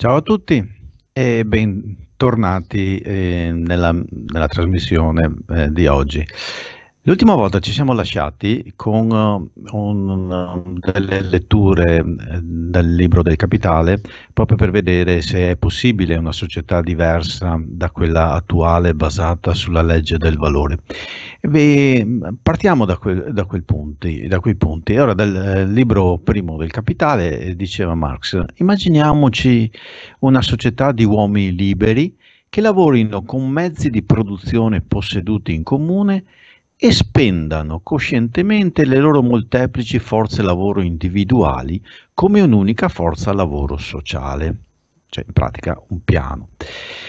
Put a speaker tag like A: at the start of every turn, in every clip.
A: Ciao a tutti e bentornati eh, nella, nella, trasmissione eh, di oggi. L'ultima volta ci siamo lasciati con eh, un, eh, delle letture eh, del libro del capitale proprio per vedere se è possibile una società diversa da quella attuale basata sulla legge del valore. Beh, partiamo da, quel, da, quel punti, da, quei punti. Ora, dal libro primo del capitale diceva Marx, immaginiamoci una società di uomini liberi che lavorino con mezzi di produzione posseduti in comune e spendano coscientemente le loro molteplici forze lavoro individuali come un'unica forza lavoro sociale, cioè in pratica un piano.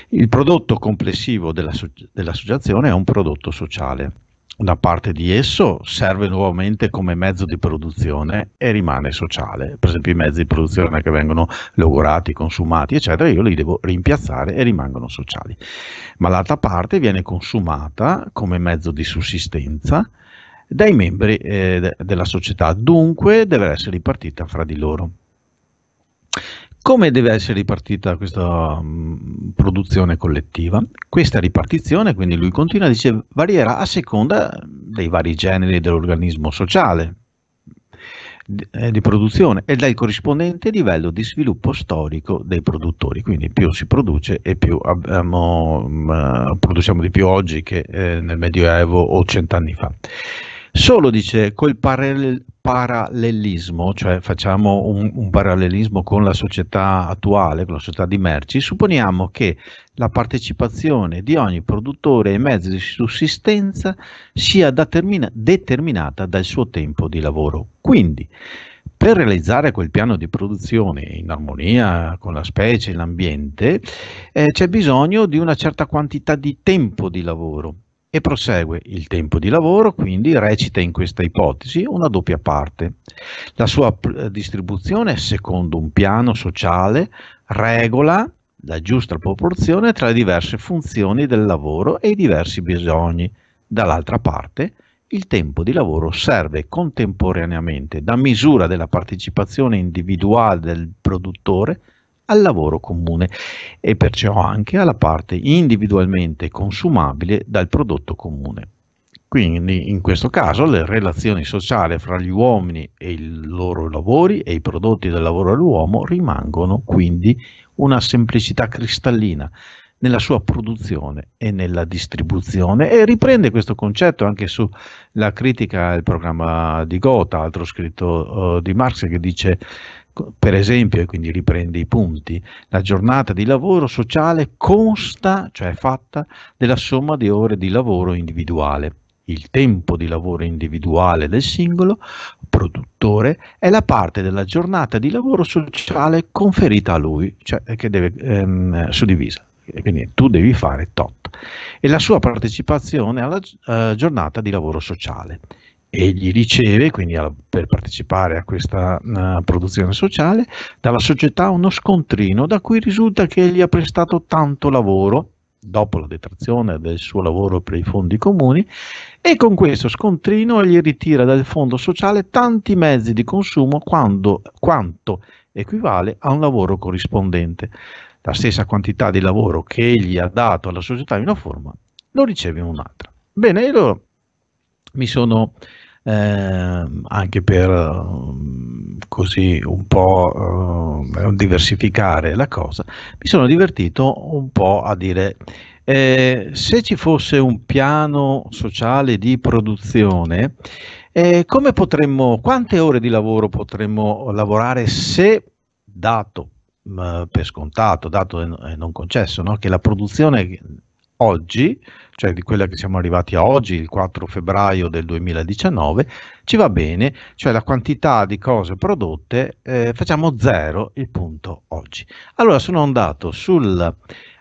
A: Il prodotto complessivo dell'associazione è un prodotto sociale una parte di esso serve nuovamente come mezzo di produzione e rimane sociale. Per esempio i mezzi di produzione che vengono logorati, consumati, eccetera, io li devo rimpiazzare e rimangono sociali. Ma l'altra parte viene consumata come mezzo di sussistenza dai membri eh, della società, dunque deve essere ripartita fra di loro. Come deve essere ripartita questa mh, mm, produzione collettiva? Questa ripartizione, quindi lui continua, dice, varierà a seconda dei vari generi dell'organismo sociale eh, di, produzione e del corrispondente livello di sviluppo storico dei produttori. Quindi più si produce e più abbiamo, mm, produciamo di più oggi che eh, nel Medioevo o cent'anni fa. Solo dice quel parallel, parallelismo, cioè facciamo un, un, parallelismo con la società attuale, con la società di merci, supponiamo che la partecipazione di ogni produttore ai mezzi di sussistenza sia determina, determinata dal suo tempo di lavoro. Quindi, per realizzare quel piano di produzione in armonia con la specie e l'ambiente, eh, c'è bisogno di una certa quantità di tempo di lavoro e prosegue il tempo di lavoro, quindi recita in questa ipotesi una doppia parte. La sua distribuzione, secondo un piano sociale, regola la giusta proporzione tra le diverse funzioni del lavoro e i diversi bisogni. Dall'altra parte, il tempo di lavoro serve contemporaneamente da misura della partecipazione individuale del produttore al lavoro comune e perciò anche alla parte individualmente consumabile dal prodotto comune. Quindi in questo caso le relazioni sociali fra gli uomini e i loro lavori e i prodotti del lavoro all'uomo rimangono quindi una semplicità cristallina nella sua produzione e nella distribuzione e riprende questo concetto anche sulla critica al programma di Gotha, altro scritto uh, di Marx che dice per esempio, e quindi riprende i punti, la giornata di lavoro sociale consta, cioè è fatta, della somma di ore di lavoro individuale. Il tempo di lavoro individuale del singolo produttore è la parte della giornata di lavoro sociale conferita a lui, cioè eh, che deve ehm, suddivisa. Quindi tu devi fare tot. E la sua partecipazione alla eh, giornata di lavoro sociale egli riceve, quindi per partecipare a questa uh, produzione sociale, dalla società uno scontrino da cui risulta che gli ha prestato tanto lavoro, dopo la detrazione del suo lavoro per i fondi comuni, e con questo scontrino gli ritira dal fondo sociale tanti mezzi di consumo quando, quanto equivale a un lavoro corrispondente. La stessa quantità di lavoro che egli ha dato alla società in una forma lo riceve in un'altra. Bene, io mi sono eh, anche per mm, così un po' eh, diversificare la cosa, mi sono divertito un po' a dire eh, se ci fosse un piano sociale di produzione, eh, come potremmo, quante ore di lavoro potremmo lavorare se dato mm, per scontato, dato e non concesso, no? che la produzione oggi, cioè di quella che siamo arrivati a oggi, il 4 febbraio del 2019, ci va bene, cioè la quantità di cose prodotte, eh, facciamo zero il punto oggi. Allora sono andato sul,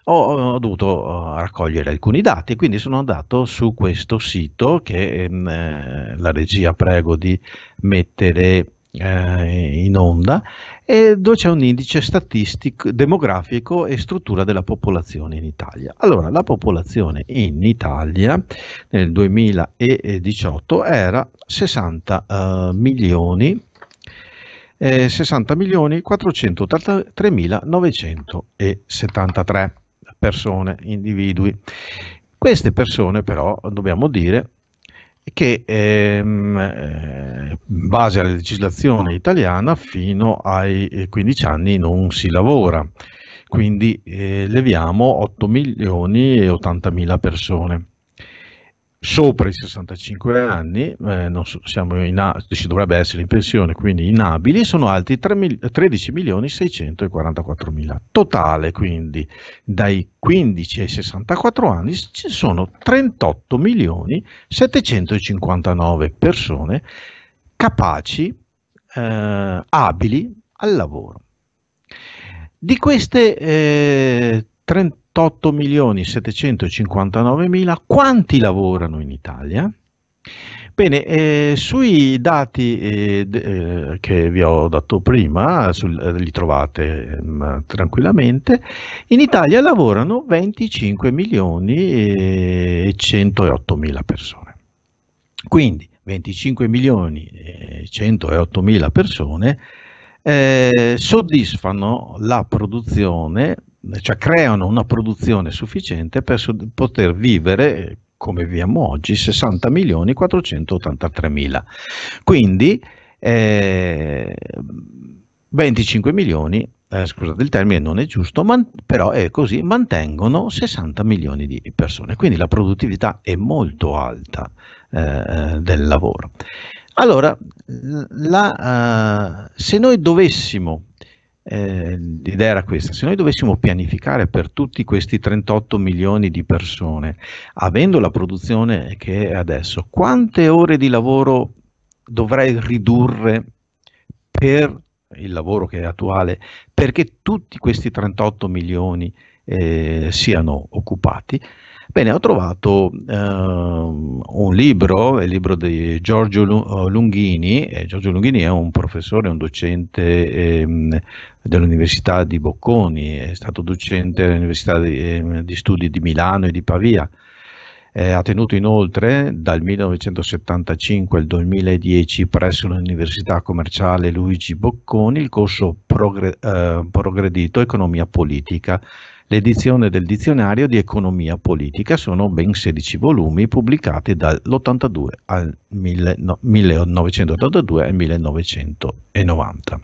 A: ho, ho dovuto eh, raccogliere alcuni dati, quindi sono andato su questo sito che ehm, eh, la regia prego di mettere eh, in onda, e dove c'è un indice statistico, demografico e struttura della popolazione in Italia. Allora, la popolazione in Italia nel 2018 era 60 eh, milioni. Eh, 60 milioni 483.973 persone, individui. Queste persone però, dobbiamo dire, che ehm, in eh, base alla legislazione italiana fino ai 15 eh, anni non si lavora, quindi eh, leviamo 8 milioni e 80 mila persone sopra i 65 anni, eh, so, in, si dovrebbe essere in pensione, quindi inabili, sono altri 13 milioni 644 mila. Totale quindi dai 15 ai 64 anni ci sono 38 milioni 759 persone capaci, eh, abili al lavoro. Di queste eh, 38 48 milioni quanti lavorano in Italia? Bene, eh, sui dati eh, eh che vi ho dato prima, sul, eh, li trovate mm, tranquillamente, in Italia lavorano 25 milioni eh, e 108 mila persone. Quindi 25 milioni e 108 mila persone soddisfano la produzione cioè creano una produzione sufficiente per so- poter vivere come viviamo oggi 60 milioni 483 mila quindi eh, 25 milioni eh, scusate il termine non è giusto ma, però è così mantengono 60 milioni di persone quindi la produttività è molto alta eh, eh del lavoro allora la, eh, se noi dovessimo eh, l'idea era questa, se noi dovessimo pianificare per tutti questi 38 milioni di persone, avendo la produzione che è adesso, quante ore di lavoro dovrei ridurre per il lavoro che è attuale, perché tutti questi 38 milioni eh, siano occupati? Bene, ho trovato eh, un libro, il libro di Giorgio eh, Lunghini, eh, Giorgio Lunghini è un professore, un docente eh, dell'Università di Bocconi, è stato docente all'Università di, ehm, di Studi di Milano e di Pavia, eh, ha tenuto inoltre dal 1975 al 2010 presso l'Università Commerciale Luigi Bocconi il corso progre eh, Progredito Economia Politica. L'edizione del dizionario di economia politica sono ben 16 volumi pubblicati dall'82 al 1982 al 1990.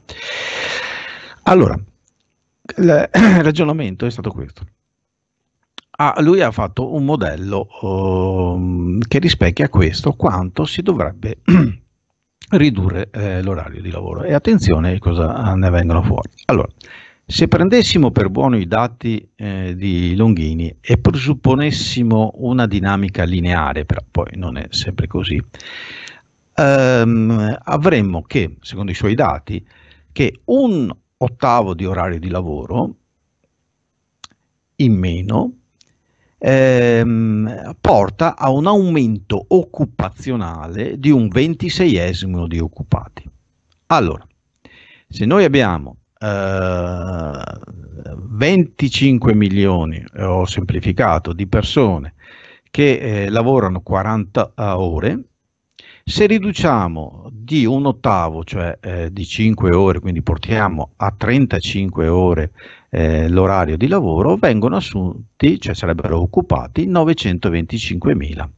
A: Allora, il ragionamento è stato questo ha, ah, lui ha fatto un modello um, che rispecchia questo quanto si dovrebbe ridurre eh, l'orario di lavoro. E attenzione cosa ah, ne vengono fuori. Allora, se prendessimo per buono i dati eh, di Longhini e presupponessimo una dinamica lineare, però poi non è sempre così, ehm, avremmo che, secondo i suoi dati, che un ottavo di orario di lavoro in meno ehm, porta a un aumento occupazionale di un ventiseiesimo di occupati. Allora, se noi abbiamo eh, 25 milioni, eh, ho semplificato, di persone che eh, lavorano 40 ore, se riduciamo di un ottavo, cioè eh, di 5 ore, quindi portiamo a 35 ore eh, l'orario di lavoro, vengono assunti, cioè sarebbero occupati 925.000.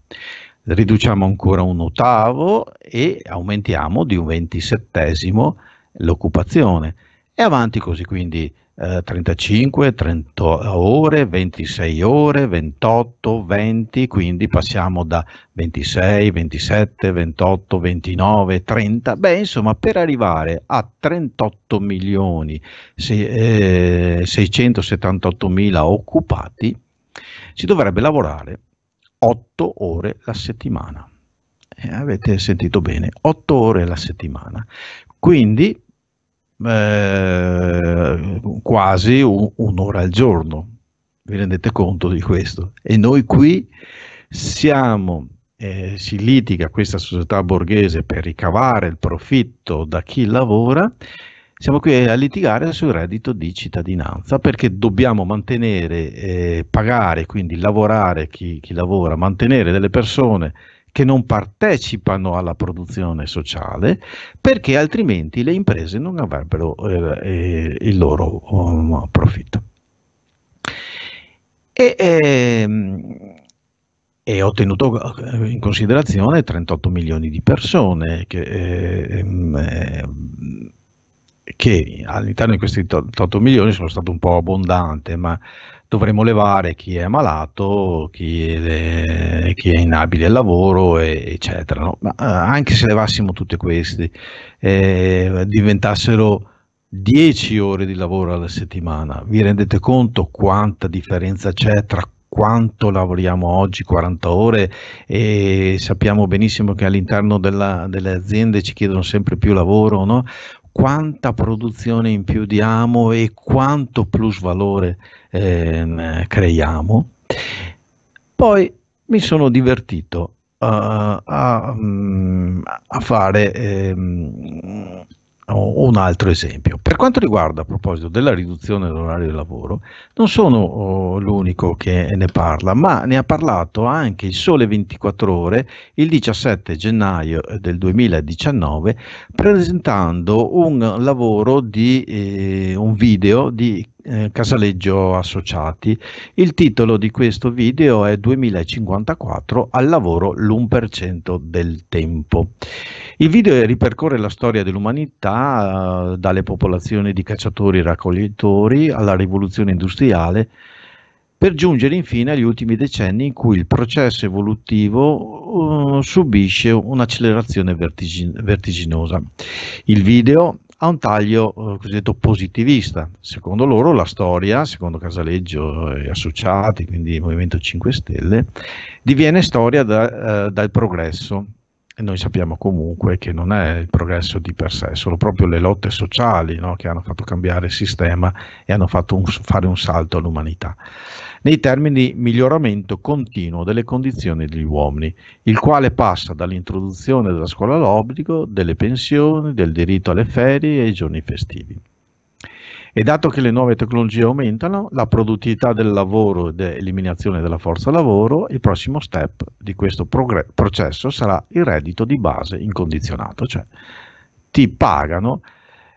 A: Riduciamo ancora un ottavo e aumentiamo di un ventisettesimo l'occupazione e avanti così, quindi eh, 35, 30 ore, 26 ore, 28, 20, quindi passiamo da 26, 27, 28, 29, 30, beh insomma per arrivare a 38 milioni se, eh, 678 mila occupati si dovrebbe lavorare 8 ore la settimana. Eh, avete sentito bene, 8 ore la settimana. Quindi eh, quasi un'ora al giorno. Vi rendete conto di questo? E noi qui siamo, eh, si litiga questa società borghese per ricavare il profitto da chi lavora, siamo qui a litigare sul reddito di cittadinanza perché dobbiamo mantenere, eh, pagare, quindi lavorare chi, chi lavora, mantenere delle persone che non partecipano alla produzione sociale, perché altrimenti le imprese non avrebbero eh, eh il loro um, profitto. E, ehm, e ho tenuto eh, in considerazione 38 milioni di persone che, ehm, eh, che all'interno di questi 38 milioni sono stato un po' abbondante, ma dovremo levare chi è malato, chi è, chi è inabile al lavoro, eccetera. No? Ma eh, anche se levassimo tutti questi, eh, diventassero 10 ore di lavoro alla settimana, vi rendete conto quanta differenza c'è tra quanto lavoriamo oggi 40 ore e sappiamo benissimo che all'interno della, delle aziende ci chiedono sempre più lavoro, no? quanta produzione in più diamo e quanto plus valore eh, creiamo. Poi mi sono divertito uh, a, mm, a, fare eh, un altro esempio. Per quanto riguarda a proposito della riduzione dell'orario di lavoro, non sono oh, l'unico che ne parla, ma ne ha parlato anche il Sole 24 Ore il 17 gennaio eh, del 2019 presentando un lavoro di eh, un video di eh, Casaleggio Associati. Il titolo di questo video è 2054 al lavoro l'1% del tempo. Il video ripercorre la storia dell'umanità eh, dalle popolazioni di cacciatori e raccoglitori alla rivoluzione industriale per giungere infine agli ultimi decenni in cui il processo evolutivo uh, subisce un'accelerazione vertigin- vertiginosa. Il video ha un taglio eh, cosiddetto positivista. Secondo loro la storia, secondo Casaleggio e associati, quindi Movimento 5 Stelle, diviene storia da, eh, dal progresso, e noi sappiamo comunque che non è il progresso di per sé, sono proprio le lotte sociali no? che hanno fatto cambiare il sistema e hanno fatto un, fare un salto all'umanità. Nei termini miglioramento continuo delle condizioni degli uomini, il quale passa dall'introduzione della scuola all'obbligo, delle pensioni, del diritto alle ferie e ai giorni festivi. E dato che le nuove tecnologie aumentano, la produttività del lavoro ed eliminazione della forza lavoro, il prossimo step di questo processo sarà il reddito di base incondizionato, cioè ti pagano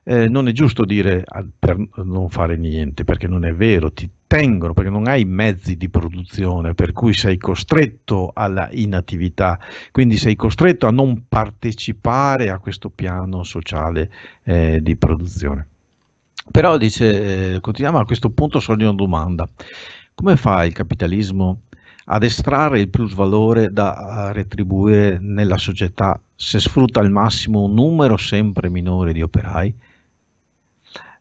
A: eh, non è giusto dire ah, per non fare niente, perché non è vero, ti tengono, perché non hai mezzi di produzione, per cui sei costretto alla inattività, quindi sei costretto a non partecipare a questo piano sociale eh, di produzione. Però dice, continuiamo a questo punto solo di una domanda. Come fa il capitalismo ad estrarre il plus valore da retribuire nella società se sfrutta al massimo un numero sempre minore di operai?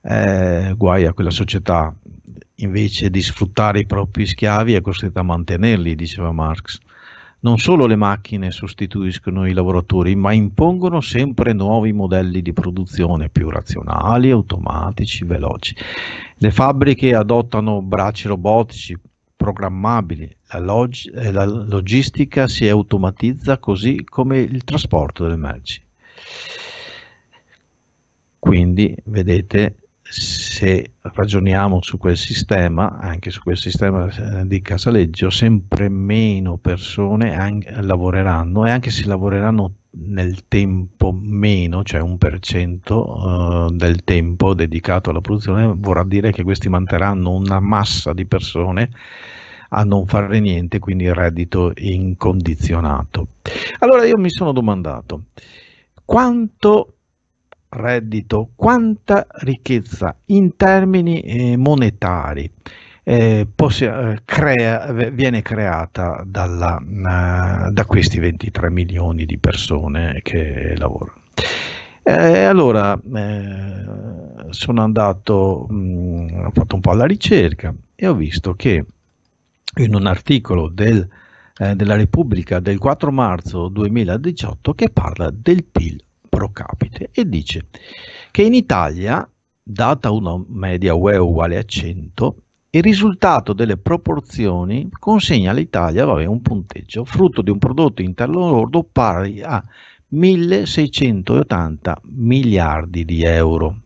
A: Eh, guai a quella società invece di sfruttare i propri schiavi è costretta a mantenerli, diceva Marx non solo le macchine sostituiscono i lavoratori, ma impongono sempre nuovi modelli di produzione più razionali, automatici, veloci. Le fabbriche adottano bracci robotici programmabili, la, log- eh, la logistica si automatizza così come il trasporto delle merci. Quindi, vedete, se ragioniamo su quel sistema, anche su quel sistema eh, di casaleggio, sempre meno persone anche, lavoreranno e anche se lavoreranno nel tempo meno, cioè un per cento eh, del tempo dedicato alla produzione, vorrà dire che questi manterranno una massa di persone a non fare niente, quindi il reddito incondizionato. Allora io mi sono domandato quanto reddito, quanta ricchezza in termini eh, monetari eh, possa, eh, crea, viene creata dalla, eh, da questi 23 milioni di persone che lavorano. Eh, allora eh, sono andato, mh, mm, ho fatto un po' alla ricerca e ho visto che in un articolo del, della Repubblica del 4 marzo 2018 che parla del PIL pro capite e dice che in Italia, data una media UE uguale a 100, il risultato delle proporzioni consegna all'Italia un punteggio, frutto di un prodotto interno lordo pari a 1680 miliardi di euro.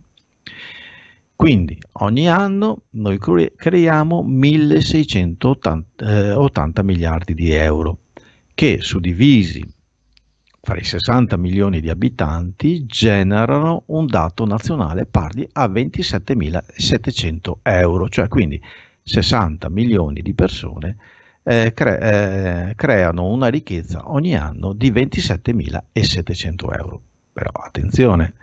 A: Quindi ogni anno noi creiamo 1680 eh, miliardi di euro che suddivisi fra i 60 milioni di abitanti generano un dato nazionale pari a 27.700 euro, cioè quindi 60 milioni di persone eh, cre- eh, creano una ricchezza ogni anno di 27.700 euro. Però attenzione,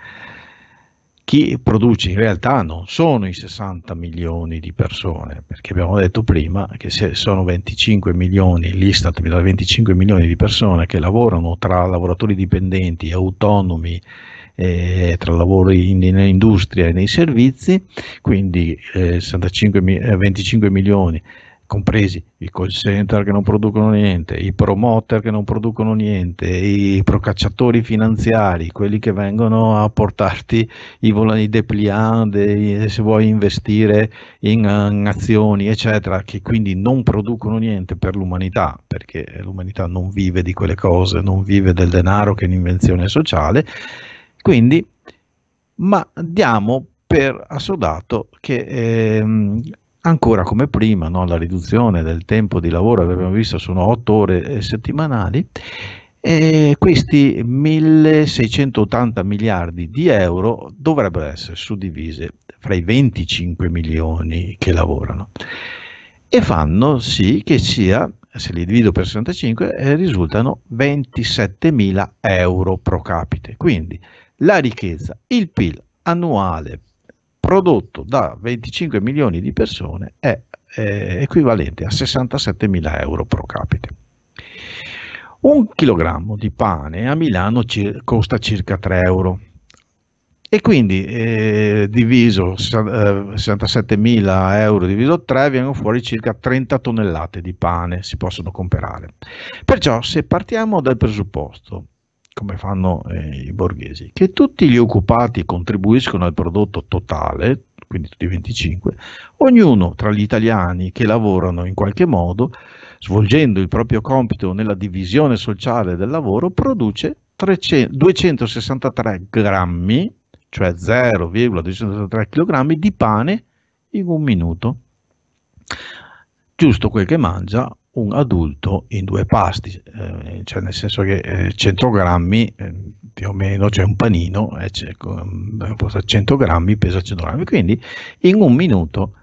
A: chi produce in realtà non sono i 60 milioni di persone, perché abbiamo detto prima che se sono 25 milioni, l'Istat mi dà 25 milioni di persone che lavorano tra lavoratori dipendenti, autonomi, eh, tra lavori in, in, industria e nei servizi, quindi eh, 65, 25 eh, milioni compresi i call center che non producono niente, i promoter che non producono niente, i procacciatori finanziari, quelli che vengono a portarti i, volani depliant, se vuoi investire in, in, azioni, eccetera, che quindi non producono niente per l'umanità, perché l'umanità non vive di quelle cose, non vive del denaro che è un'invenzione sociale. Quindi, ma diamo per assodato che ehm, ancora come prima no? la riduzione del tempo di lavoro che abbiamo visto sono 8 ore eh, settimanali e questi 1680 miliardi di euro dovrebbero essere suddivisi fra i 25 milioni che lavorano e fanno sì che sia, se li divido per 65, eh, risultano 27 mila euro pro capite. Quindi la ricchezza, il PIL annuale prodotto da 25 milioni di persone è eh, equivalente a 67 mila euro pro capite. Un chilogrammo di pane a Milano ci costa circa 3 euro e quindi eh, diviso 67.000 eh, euro diviso 3 vengono fuori circa 30 tonnellate di pane si possono comprare. Perciò se partiamo dal presupposto come fanno eh, i borghesi, che tutti gli occupati contribuiscono al prodotto totale, quindi tutti i 25, ognuno tra gli italiani che lavorano in qualche modo, svolgendo il proprio compito nella divisione sociale del lavoro, produce 300, 263 grammi, cioè 0,263 kg di pane in un minuto. Giusto quel che mangia un adulto in due pasti, eh, cioè nel senso che eh, 100 grammi eh, più o meno, cioè un panino, eh, 100 mm, grammi pesa 100 grammi, quindi in un minuto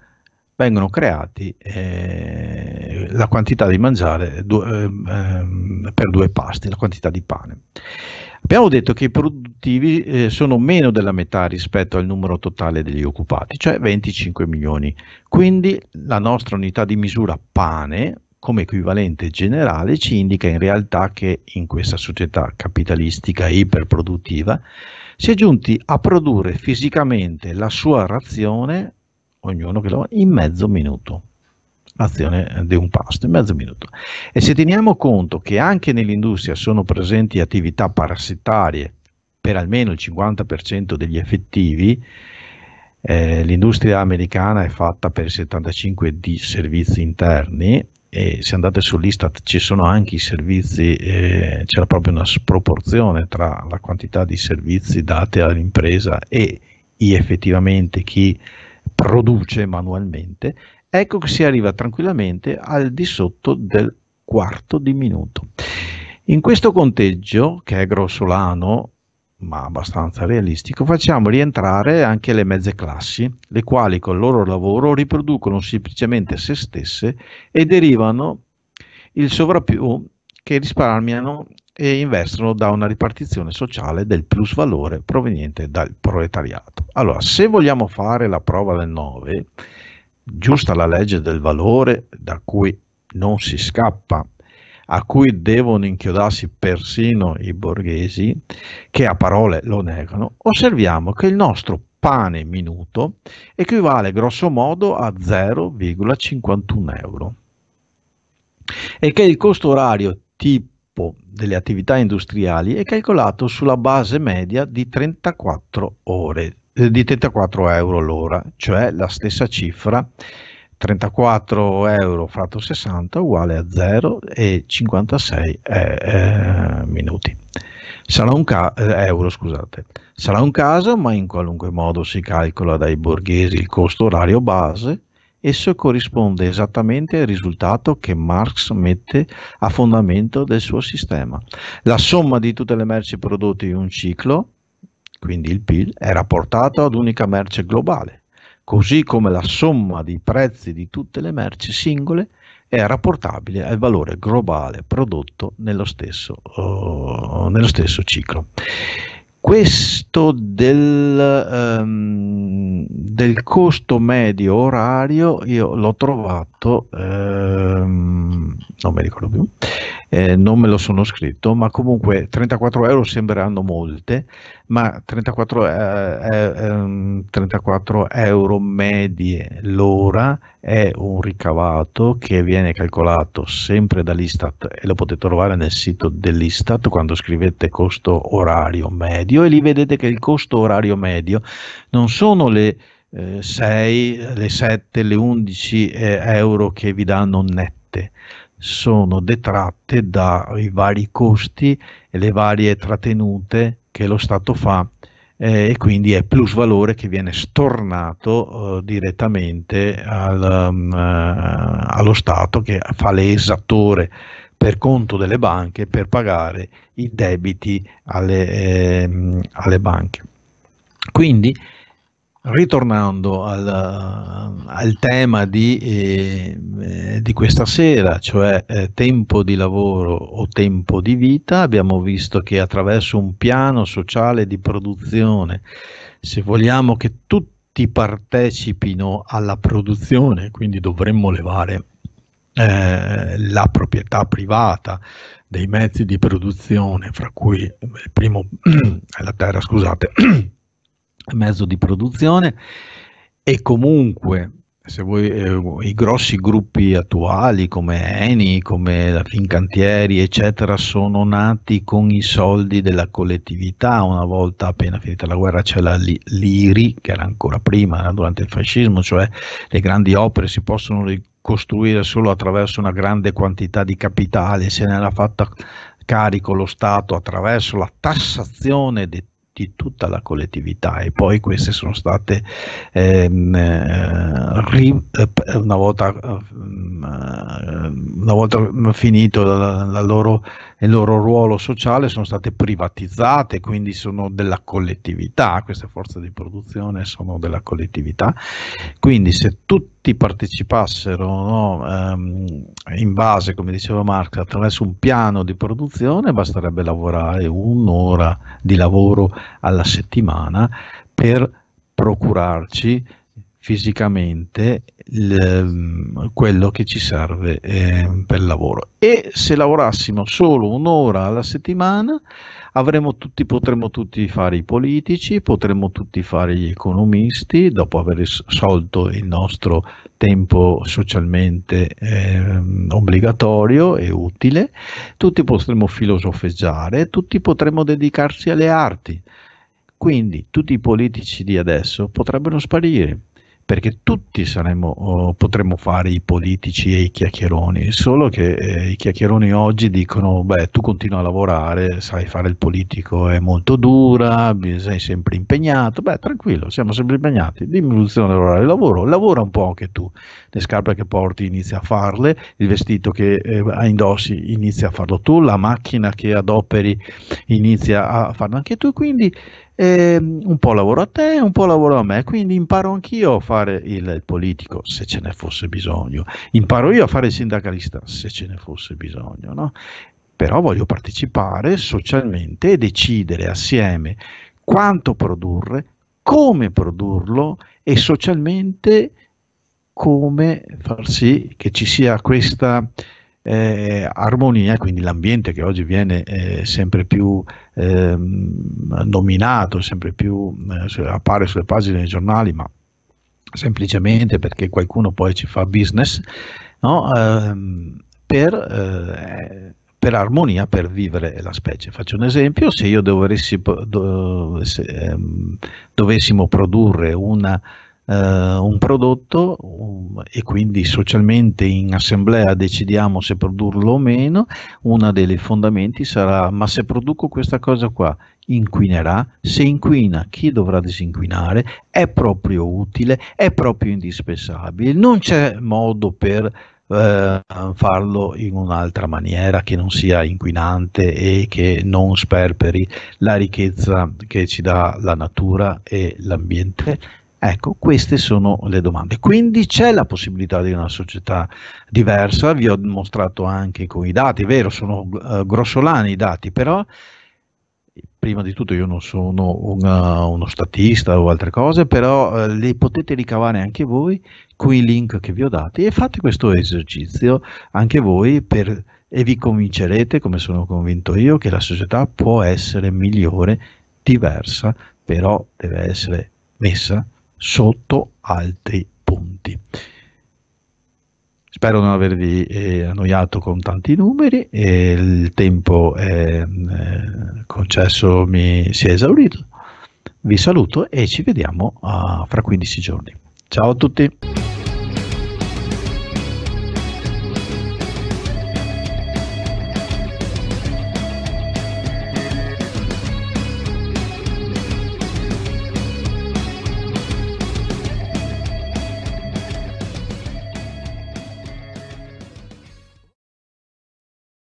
A: vengono creati eh, la quantità di mangiare due, eh, ehm, per due pasti, la quantità di pane. Abbiamo detto che i produttivi eh, sono meno della metà rispetto al numero totale degli occupati, cioè 25 milioni. Quindi la nostra unità di misura pane come equivalente generale ci indica in realtà che in questa società capitalistica iperproduttiva si è giunti a produrre fisicamente la sua razione, ognuno che lo vuole, in mezzo minuto. L'azione di un pasto in mezzo minuto. E se teniamo conto che anche nell'industria sono presenti attività parassitarie per almeno il 50% degli effettivi, eh, l'industria americana è fatta per il 75% di servizi interni e se andate sull'Istat ci sono anche i servizi, eh, c'era proprio una sproporzione tra la quantità di servizi date all'impresa e effettivamente chi produce manualmente, ecco che si arriva tranquillamente al di sotto del quarto di minuto. In questo conteggio, che è grossolano, ma abbastanza realistico, facciamo rientrare anche le mezze classi, le quali col loro lavoro riproducono semplicemente se stesse e derivano il sovrappiù che risparmiano e investono da una ripartizione sociale del plus valore proveniente dal proletariato. Allora, se vogliamo fare la prova del 9, giusta la legge del valore da cui non si scappa, a cui devono inchiodarsi persino i borghesi, che a parole lo negano, osserviamo che il nostro pane minuto equivale grosso modo a 0,51 euro e che il costo orario tipo delle attività industriali è calcolato sulla base media di 34, ore, eh, di 34 euro l'ora, cioè la stessa cifra 34 euro fratto 60 uguale a 0 e 56 è, è, minuti. Sarà un, ca- eh, euro, scusate. Sarà un caso, ma in qualunque modo si calcola dai borghesi il costo orario base, esso corrisponde esattamente al risultato che Marx mette a fondamento del suo sistema. La somma di tutte le merci prodotte in un ciclo, quindi il PIL, è rapportata ad unica merce globale, così come la somma dei prezzi di tutte le merci singole è rapportabile al valore globale prodotto nello stesso, oh, nello stesso ciclo questo del, ehm, del, costo medio orario io l'ho trovato, ehm, non mi ricordo più, eh, non me lo sono scritto, ma comunque 34 euro sembreranno molte, ma 34, eh, eh, 34 ehm, euro medie l'ora è un ricavato che viene calcolato sempre dall'Istat e lo potete trovare nel sito dell'Istat quando scrivete costo orario medio medio e lì vedete che il costo orario medio non sono le eh, 6, le 7, le 11 eh, euro che vi danno nette, sono detratte dai vari costi e le varie trattenute che lo Stato fa eh, e quindi è plus valore che viene stornato eh, direttamente al, um, eh, allo Stato che fa l'esattore per conto delle banche per pagare i debiti alle, eh, alle banche. Quindi, ritornando al, al tema di, eh, di, questa sera, cioè eh, tempo di lavoro o tempo di vita, abbiamo visto che attraverso un piano sociale di produzione, se vogliamo che tutti partecipino alla produzione, quindi dovremmo levare eh, la proprietà privata dei mezzi di produzione, fra cui il primo, la terra, scusate, mezzo di produzione, e comunque se voi, eh, i grossi gruppi attuali come Eni, come la Fincantieri, eccetera, sono nati con i soldi della collettività. Una volta appena finita la guerra c'è la l'IRI, che era ancora prima, eh, durante il fascismo, cioè le grandi opere si possono costruire solo attraverso una grande quantità di capitale, se ne era fatta carico lo Stato attraverso la tassazione di, di tutta la collettività e poi queste sono state ehm, eh, ri, eh, una, volta, eh, una volta finito la, la loro e il loro ruolo sociale sono state privatizzate, quindi sono della collettività, queste forze di produzione sono della collettività. Quindi se tutti partecipassero no, ehm, in base, come diceva Marx, attraverso un piano di produzione, basterebbe lavorare un'ora di lavoro alla settimana per procurarci fisicamente il, ehm, quello che ci serve eh, per il lavoro e se lavorassimo solo un'ora alla settimana tutti, potremmo tutti fare i politici, potremmo tutti fare gli economisti dopo aver risolto il nostro tempo socialmente eh, obbligatorio e utile, tutti potremmo filosofeggiare, tutti potremmo dedicarsi alle arti. Quindi tutti i politici di adesso potrebbero sparire, perché tutti saremo, potremmo fare i politici e i chiacchieroni, solo che eh, i chiacchieroni oggi dicono, beh, tu continua a lavorare, sai fare il politico è molto dura, sei sempre impegnato, beh, tranquillo, siamo sempre impegnati, diminuzione dell'orario di lavoro, lavora un po' anche tu, le scarpe che porti inizia a farle, il vestito che eh, indossi inizia a farlo tu, la macchina che adoperi inizia a farlo anche tu, quindi e ehm, un po' lavoro a te, un po' lavoro a me, quindi imparo anch'io a fare il politico se ce ne fosse bisogno, imparo io a fare il sindacalista se ce ne fosse bisogno, no? però voglio partecipare socialmente e decidere assieme quanto produrre, come produrlo e socialmente come far sì che ci sia questa eh, armonia, quindi l'ambiente che oggi viene eh, sempre più eh, nominato, sempre più eh, appare sulle pagine dei giornali, ma semplicemente perché qualcuno poi ci fa business, no? Ehm, per eh, per armonia per vivere la specie. Faccio un esempio, se io dovessi, do, se, ehm, dovessimo produrre una eh, un prodotto um, e quindi socialmente in assemblea decidiamo se produrlo o meno, una delle fondamenti sarà ma se produco questa cosa qua inquinerà, se inquina chi dovrà disinquinare, è proprio utile, è proprio indispensabile, non c'è modo per eh, farlo in un'altra maniera che non sia inquinante e che non sperperi la ricchezza che ci dà la natura e l'ambiente Ecco, queste sono le domande. Quindi c'è la possibilità di una società diversa, vi ho dimostrato anche con i dati, è vero, sono uh, grossolani i dati, però prima di tutto io non sono una, eh, uno statista o altre cose, però uh, li potete ricavare anche voi con i link che vi ho dati e fate questo esercizio anche voi per, e vi convincerete, come sono convinto io, che la società può essere migliore, diversa, però deve essere messa sotto altri punti. Spero non avervi eh, annoiato con tanti numeri, eh, il tempo eh, concesso mi si è esaurito. Vi saluto e ci vediamo uh, fra 15 giorni. Ciao a tutti!